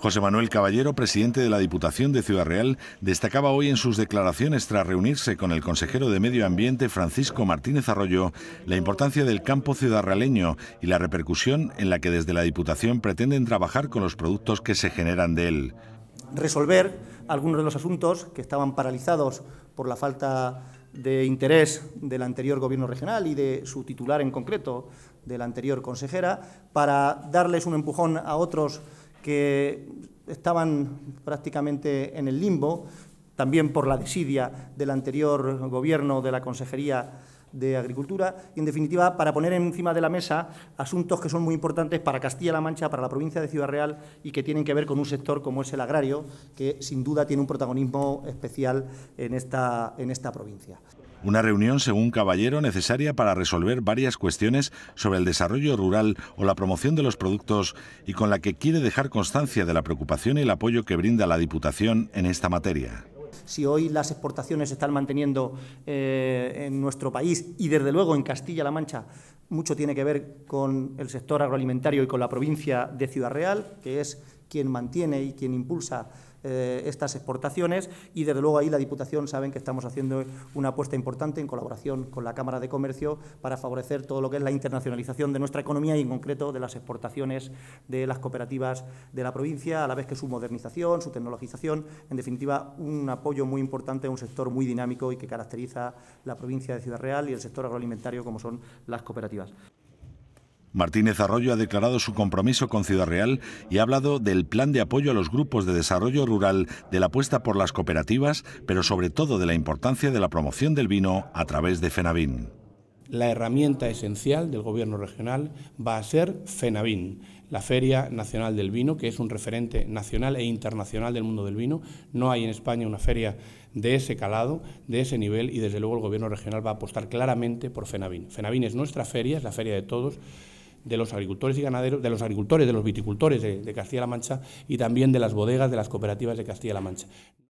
José Manuel Caballero, presidente de la Diputación de Ciudad Real, destacaba hoy en sus declaraciones tras reunirse con el consejero de Medio Ambiente Francisco Martínez Arroyo la importancia del campo ciudadrealeño y la repercusión en la que desde la Diputación pretenden trabajar con los productos que se generan de él. Resolver algunos de los asuntos que estaban paralizados por la falta de interés del anterior gobierno regional y de su titular en concreto, de la anterior consejera, para darles un empujón a otros que estaban prácticamente en el limbo, también por la desidia del anterior gobierno de la Consejería de Agricultura, y en definitiva para poner encima de la mesa asuntos que son muy importantes para Castilla-La Mancha, para la provincia de Ciudad Real y que tienen que ver con un sector como es el agrario, que sin duda tiene un protagonismo especial en esta, en esta provincia. Una reunión, según Caballero, necesaria para resolver varias cuestiones sobre el desarrollo rural o la promoción de los productos y con la que quiere dejar constancia de la preocupación y el apoyo que brinda la Diputación en esta materia si hoy las exportaciones se están manteniendo eh, en nuestro país y desde luego en Castilla-La Mancha, mucho tiene que ver con el sector agroalimentario y con la provincia de Ciudad Real, que es quien mantiene y quien impulsa eh, estas exportaciones y desde luego ahí la Diputación saben que estamos haciendo una apuesta importante en colaboración con la Cámara de Comercio para favorecer todo lo que es la internacionalización de nuestra economía y en concreto de las exportaciones de las cooperativas de la provincia, a la vez que su modernización, su tecnologización, en definitiva un apoyo muy importante a un sector muy dinámico y que caracteriza la provincia de Ciudad Real y el sector agroalimentario como son las cooperativas. Martínez Arroyo ha declarado su compromiso con Ciudad Real y ha hablado del plan de apoyo a los grupos de desarrollo rural, de la apuesta por las cooperativas, pero sobre todo de la importancia de la promoción del vino a través de FENAVIN. La herramienta esencial del Gobierno regional va a ser FENAVIN, la Feria Nacional del Vino, que es un referente nacional e internacional del mundo del vino. No hay en España una feria de ese calado, de ese nivel, y desde luego el Gobierno regional va a apostar claramente por FENAVIN. FENAVIN es nuestra feria, es la feria de todos de los agricultores y ganaderos, de los agricultores, de los viticultores de, de Castilla-La Mancha y también de las bodegas de las cooperativas de Castilla-La Mancha.